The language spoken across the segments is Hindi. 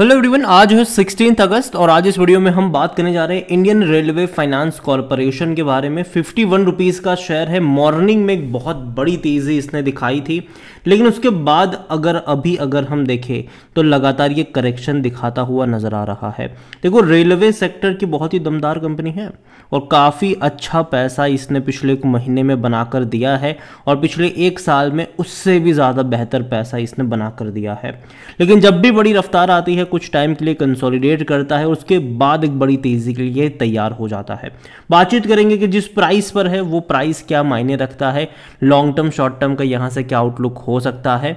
हेलो एवरीवन आज है सिक्सटीन अगस्त और आज इस वीडियो में हम बात करने जा रहे हैं इंडियन रेलवे फाइनेंस कॉरपोरेशन के बारे में फिफ्टी वन रुपीज़ का शेयर है मॉर्निंग में एक बहुत बड़ी तेज़ी इसने दिखाई थी लेकिन उसके बाद अगर अभी अगर हम देखें तो लगातार ये करेक्शन दिखाता हुआ नज़र आ रहा है देखो रेलवे सेक्टर की बहुत ही दमदार कंपनी है और काफ़ी अच्छा पैसा इसने पिछले एक महीने में बनाकर दिया है और पिछले एक साल में उससे भी ज़्यादा बेहतर पैसा इसने कर दिया है लेकिन जब भी बड़ी रफ्तार आती है कुछ टाइम के लिए कंसोलिडेट करता है उसके बाद एक बड़ी तेज़ी के लिए तैयार हो जाता है बातचीत करेंगे कि जिस प्राइस पर है वो प्राइस क्या मायने रखता है लॉन्ग टर्म शॉर्ट टर्म का यहाँ से क्या आउटलुक हो सकता है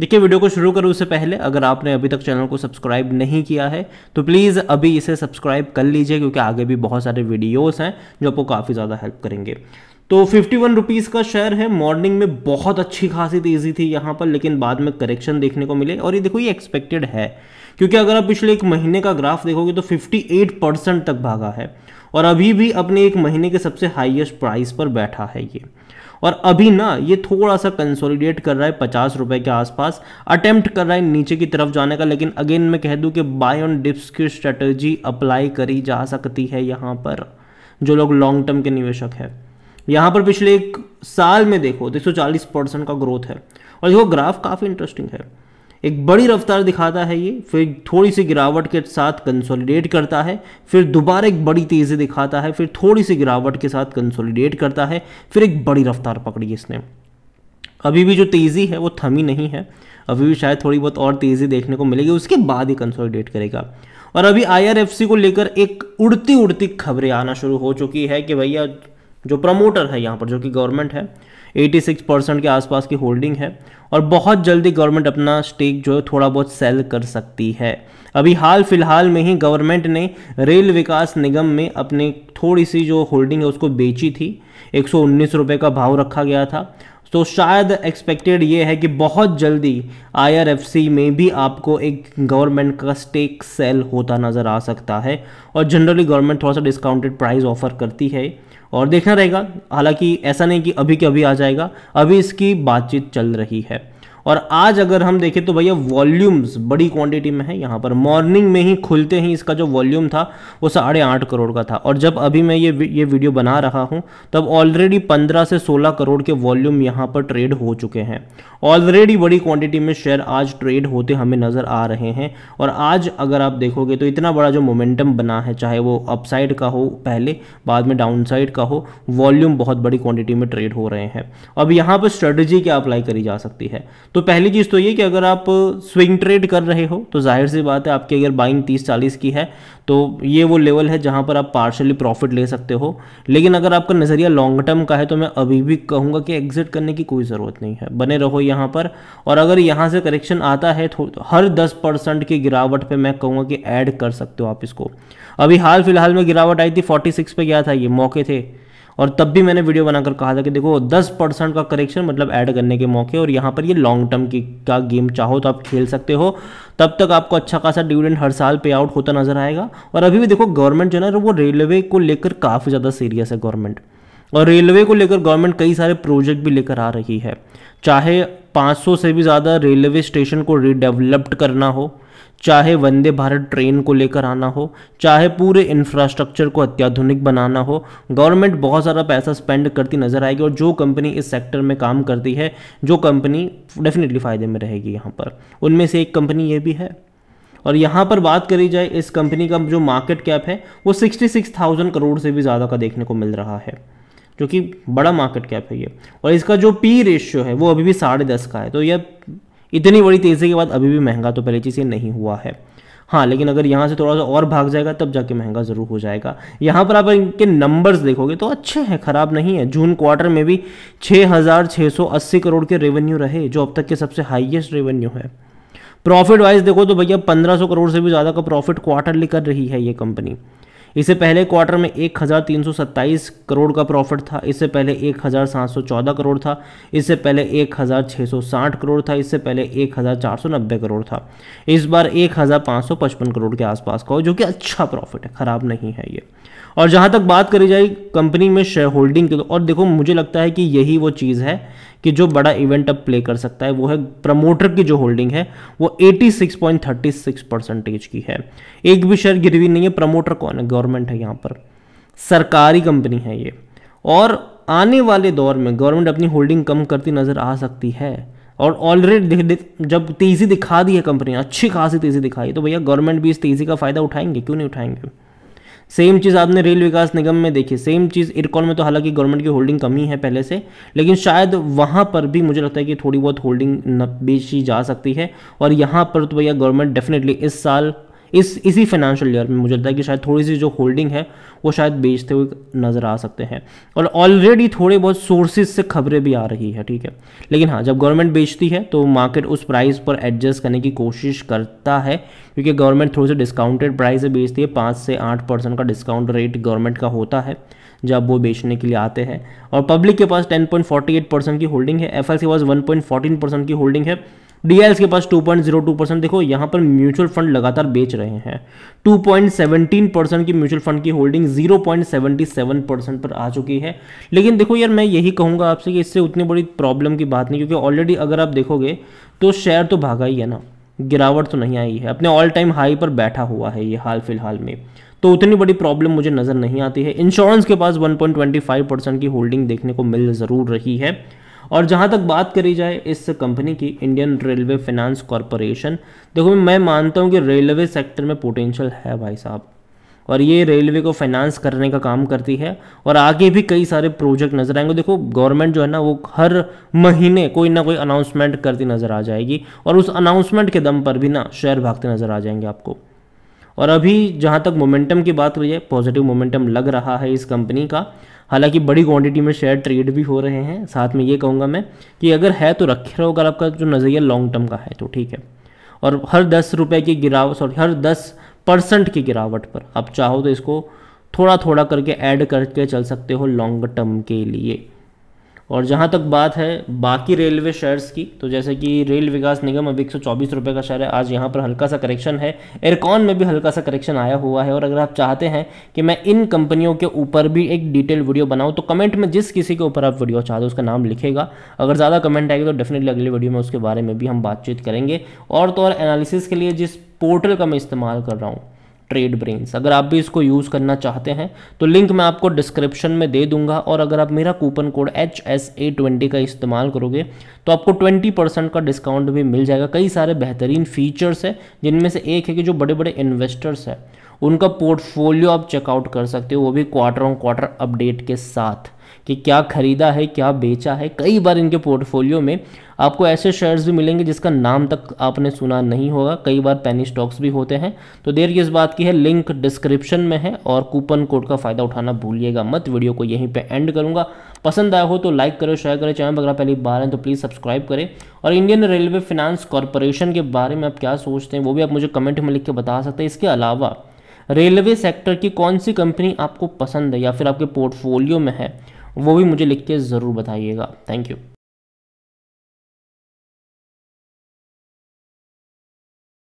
देखिए वीडियो को शुरू करूँ उससे पहले अगर आपने अभी तक चैनल को सब्सक्राइब नहीं किया है तो प्लीज़ अभी इसे सब्सक्राइब कर लीजिए क्योंकि आगे भी बहुत सारे वीडियोस हैं जो आपको काफ़ी ज़्यादा हेल्प करेंगे तो फिफ्टी वन रुपीज़ का शेयर है मॉर्निंग में बहुत अच्छी खासी तेज़ी थी यहाँ पर लेकिन बाद में करेक्शन देखने को मिले और ये देखो ये एक्सपेक्टेड है क्योंकि अगर आप पिछले एक महीने का ग्राफ देखोगे तो 58 परसेंट तक भागा है और अभी भी अपने एक महीने के सबसे हाईएस्ट प्राइस पर बैठा है ये और अभी ना ये थोड़ा सा कंसोलिडेट कर रहा है पचास रुपए के आसपास अटेम्प्ट कर रहा है नीचे की तरफ जाने का लेकिन अगेन मैं कह दूं कि बाय ऑन डिप्स की स्ट्रेटजी अप्लाई करी जा सकती है यहाँ पर जो लोग लॉन्ग टर्म के निवेशक है यहाँ पर पिछले एक साल में देखो एक सौ चालीस परसेंट का ग्रोथ है और देखो ग्राफ काफ़ी इंटरेस्टिंग है एक बड़ी रफ्तार दिखाता है ये फिर थोड़ी सी गिरावट के साथ कंसोलिडेट करता है फिर दोबारा एक बड़ी तेज़ी दिखाता है फिर थोड़ी सी गिरावट के साथ कंसोलिडेट करता है फिर एक बड़ी रफ्तार पकड़ी इसने अभी भी जो तेज़ी है वो थमी नहीं है अभी भी शायद थोड़ी बहुत और तेज़ी देखने को मिलेगी उसके बाद ही कंसोलिडेट करेगा और अभी आईआरएफसी को लेकर एक उड़ती उड़ती खबरें आना शुरू हो चुकी है कि भैया जो प्रमोटर है यहाँ पर जो कि गवर्नमेंट है 86 परसेंट के आसपास की होल्डिंग है और बहुत जल्दी गवर्नमेंट अपना स्टेक जो है थोड़ा बहुत सेल कर सकती है अभी हाल फिलहाल में ही गवर्नमेंट ने रेल विकास निगम में अपने थोड़ी सी जो होल्डिंग है उसको बेची थी एक सौ का भाव रखा गया था तो शायद एक्सपेक्टेड ये है कि बहुत जल्दी आईआरएफसी में भी आपको एक गवर्नमेंट का स्टेक सेल होता नज़र आ सकता है और जनरली गवर्नमेंट थोड़ा सा डिस्काउंटेड प्राइस ऑफर करती है और देखना रहेगा हालांकि ऐसा नहीं कि अभी के अभी आ जाएगा अभी इसकी बातचीत चल रही है और आज अगर हम देखें तो भैया वॉल्यूम्स बड़ी क्वांटिटी में है यहाँ पर मॉर्निंग में ही खुलते ही इसका जो वॉल्यूम था वो साढ़े आठ करोड़ का था और जब अभी मैं ये ये वीडियो बना रहा हूँ तब ऑलरेडी पंद्रह से सोलह करोड़ के वॉल्यूम यहाँ पर ट्रेड हो चुके हैं ऑलरेडी बड़ी क्वांटिटी में शेयर आज ट्रेड होते हमें नज़र आ रहे हैं और आज अगर आप देखोगे तो इतना बड़ा जो मोमेंटम बना है चाहे वो अपसाइड का हो पहले बाद में डाउन का हो वॉल्यूम बहुत बड़ी क्वान्टिटी में ट्रेड हो रहे हैं अब यहाँ पर स्ट्रेटजी क्या अप्लाई करी जा सकती है तो पहली चीज़ तो ये कि अगर आप स्विंग ट्रेड कर रहे हो तो जाहिर सी बात है आपकी अगर बाइंग तीस चालीस की है तो ये वो लेवल है जहाँ पर आप पार्शली प्रॉफिट ले सकते हो लेकिन अगर आपका नज़रिया लॉन्ग टर्म का है तो मैं अभी भी कहूँगा कि एग्जिट करने की कोई ज़रूरत नहीं है बने रहो यहाँ पर और अगर यहाँ से करेक्शन आता है तो हर दस परसेंट की गिरावट पर मैं कहूँगा कि ऐड कर सकते हो आप इसको अभी हाल फिलहाल में गिरावट आई थी फोर्टी सिक्स पे गया था ये मौके थे और तब भी मैंने वीडियो बनाकर कहा था कि देखो 10 परसेंट का करेक्शन मतलब ऐड करने के मौके और यहाँ पर ये लॉन्ग टर्म की का गेम चाहो तो आप खेल सकते हो तब तक आपको अच्छा खासा डिविडेंड हर साल पे आउट होता नजर आएगा और अभी भी देखो गवर्नमेंट जो है ना वो रेलवे को लेकर काफ़ी ज़्यादा सीरियस है गवर्नमेंट और रेलवे को लेकर गवर्नमेंट कई सारे प्रोजेक्ट भी लेकर आ रही है चाहे 500 से भी ज़्यादा रेलवे स्टेशन को रिडेवलप्ड करना हो चाहे वंदे भारत ट्रेन को लेकर आना हो चाहे पूरे इंफ्रास्ट्रक्चर को अत्याधुनिक बनाना हो गवर्नमेंट बहुत सारा पैसा स्पेंड करती नज़र आएगी और जो कंपनी इस सेक्टर में काम करती है जो कंपनी डेफिनेटली फ़ायदे में रहेगी यहाँ पर उनमें से एक कंपनी ये भी है और यहाँ पर बात करी जाए इस कंपनी का जो मार्केट कैप है वो सिक्सटी सिक्स थाउजेंड करोड़ से भी ज़्यादा का देखने को मिल रहा है जो कि बड़ा मार्केट कैप है ये और इसका जो पी रेशियो है वो अभी भी साढ़े दस का है तो यह इतनी बड़ी तेज़ी के बाद अभी भी महंगा तो पहले चीज़ ये नहीं हुआ है हाँ लेकिन अगर यहाँ से थोड़ा सा और भाग जाएगा तब जाके महंगा ज़रूर हो जाएगा यहाँ पर आप इनके नंबर्स देखोगे तो अच्छे हैं ख़राब नहीं है जून क्वार्टर में भी 6,680 करोड़ के रेवेन्यू रहे जो अब तक के सबसे हाईएस्ट रेवेन्यू है प्रॉफिट वाइज देखो तो भैया 1500 करोड़ से भी ज़्यादा का प्रॉफिट क्वार्टरली कर रही है ये कंपनी इससे पहले क्वार्टर में एक करोड़ का प्रॉफिट था इससे पहले 1714 करोड़ था इससे पहले 1660 करोड़ था इससे पहले 1490 करोड़ था इस बार 1555 करोड़ के आसपास का हो जो कि अच्छा प्रॉफिट है ख़राब नहीं है ये और जहाँ तक बात करी जाए कंपनी में शेयर होल्डिंग की तो और देखो मुझे लगता है कि यही वो चीज़ है कि जो बड़ा इवेंट अब प्ले कर सकता है वो है प्रमोटर की जो होल्डिंग है वो 86.36 परसेंटेज की है एक भी शेयर गिरवी नहीं है प्रमोटर कौन है गवर्नमेंट है यहाँ पर सरकारी कंपनी है ये और आने वाले दौर में गवर्नमेंट अपनी होल्डिंग कम करती नज़र आ सकती है और ऑलरेडी जब तेज़ी दिखा दी है कंपनी अच्छी खासी तेज़ी दिखाई तो भैया गवर्नमेंट भी इस तेज़ी का फ़ायदा उठाएंगे क्यों नहीं उठाएंगे सेम चीज़ आपने रेल विकास निगम में देखी सेम चीज़ इरकॉन में तो हालांकि गवर्नमेंट की होल्डिंग कमी है पहले से लेकिन शायद वहाँ पर भी मुझे लगता है कि थोड़ी बहुत होल्डिंग बेची जा सकती है और यहाँ पर तो भैया गवर्नमेंट डेफिनेटली इस साल इस इसी फाइनेंशियल ईयर में मुझे लगता है कि शायद थोड़ी सी जो होल्डिंग है वो शायद बेचते हुए नज़र आ सकते हैं और ऑलरेडी थोड़े बहुत सोर्सेज से खबरें भी आ रही है ठीक है लेकिन हाँ जब गवर्नमेंट बेचती है तो मार्केट उस प्राइस पर एडजस्ट करने की कोशिश करता है क्योंकि गवर्नमेंट थोड़ी सी डिस्काउंटेड प्राइस से बेचती है पाँच से आठ परसेंट का डिस्काउंट रेट गवर्नमेंट का होता है जब वो बेचने के लिए आते हैं और पब्लिक के पास 10.48 परसेंट की होल्डिंग है एफ के पास 1.14 परसेंट की होल्डिंग है डीएल्स के पास 2.02 परसेंट देखो यहां पर म्यूचुअल फंड लगातार बेच रहे हैं 2.17 परसेंट की म्यूचुअल फंड की होल्डिंग 0.77 परसेंट पर आ चुकी है लेकिन देखो यार मैं यही कहूंगा आपसे कि इससे उतनी बड़ी प्रॉब्लम की बात नहीं क्योंकि ऑलरेडी अगर आप देखोगे तो शेयर तो भागा ही है ना गिरावट तो नहीं आई है अपने ऑल टाइम हाई पर बैठा हुआ है ये हाल फिलहाल में तो उतनी बड़ी प्रॉब्लम मुझे नज़र नहीं आती है इंश्योरेंस के पास 1.25 परसेंट की होल्डिंग देखने को मिल ज़रूर रही है और जहाँ तक बात करी जाए इस कंपनी की इंडियन रेलवे फाइनेंस कॉरपोरेशन देखो मैं मानता हूँ कि रेलवे सेक्टर में पोटेंशियल है भाई साहब और ये रेलवे को फाइनेंस करने का काम करती है और आगे भी कई सारे प्रोजेक्ट नज़र आएंगे देखो गवर्नमेंट जो है ना वो हर महीने कोई ना कोई अनाउंसमेंट करती नज़र आ जाएगी और उस अनाउंसमेंट के दम पर भी ना शेयर भागते नज़र आ जाएंगे आपको और अभी जहाँ तक मोमेंटम की बात हुई है पॉजिटिव मोमेंटम लग रहा है इस कंपनी का हालांकि बड़ी क्वांटिटी में शेयर ट्रेड भी हो रहे हैं साथ में ये कहूँगा मैं कि अगर है तो रखे रहो अगर आपका जो नज़रिया लॉन्ग टर्म का है तो ठीक है और हर दस रुपये की गिरावट सॉरी हर दस परसेंट की गिरावट पर आप चाहो तो इसको थोड़ा थोड़ा करके ऐड करके चल सकते हो लॉन्ग टर्म के लिए और जहाँ तक बात है बाकी रेलवे शेयर्स की तो जैसे कि रेल विकास निगम अब एक सौ का शेयर है आज यहाँ पर हल्का सा करेक्शन है एयरकॉन में भी हल्का सा करेक्शन आया हुआ है और अगर आप चाहते हैं कि मैं इन कंपनियों के ऊपर भी एक डिटेल वीडियो बनाऊँ तो कमेंट में जिस किसी के ऊपर आप वीडियो चाहते हो उसका नाम लिखेगा अगर ज़्यादा कमेंट आएगी तो डेफिनेटली अगले वीडियो में उसके बारे में भी हम बातचीत करेंगे और तो और एनालिसिस के लिए जिस पोर्टल का मैं इस्तेमाल कर रहा हूँ ट्रेड ब्रेन्स अगर आप भी इसको यूज़ करना चाहते हैं तो लिंक मैं आपको डिस्क्रिप्शन में दे दूंगा और अगर आप मेरा coupon code H S A twenty का इस्तेमाल करोगे तो आपको ट्वेंटी परसेंट का डिस्काउंट भी मिल जाएगा कई सारे बेहतरीन फीचर्स हैं जिनमें से एक है कि जो बड़े बड़े इन्वेस्टर्स हैं उनका पोर्टफोलियो आप चेकआउट कर सकते हो वो भी क्वार्टर ऑन क्वार्टर अपडेट के साथ कि क्या ख़रीदा है क्या बेचा है कई बार इनके पोर्टफोलियो में आपको ऐसे शेयर्स भी मिलेंगे जिसका नाम तक आपने सुना नहीं होगा कई बार पैनी स्टॉक्स भी होते हैं तो देर किस बात की है लिंक डिस्क्रिप्शन में है और कूपन कोड का फ़ायदा उठाना भूलिएगा मत वीडियो को यहीं पर एंड करूंगा पसंद आया हो तो लाइक करो शेयर करें चैनल पर अगर पहली बार हैं तो प्लीज़ सब्सक्राइब करें और इंडियन रेलवे फाइनेंस कॉरपोरेशन के बारे में आप क्या सोचते हैं वो भी आप मुझे कमेंट में लिख के बता सकते हैं इसके अलावा रेलवे सेक्टर की कौन सी कंपनी आपको पसंद है या फिर आपके पोर्टफोलियो में है वो भी मुझे लिख के ज़रूर बताइएगा थैंक यू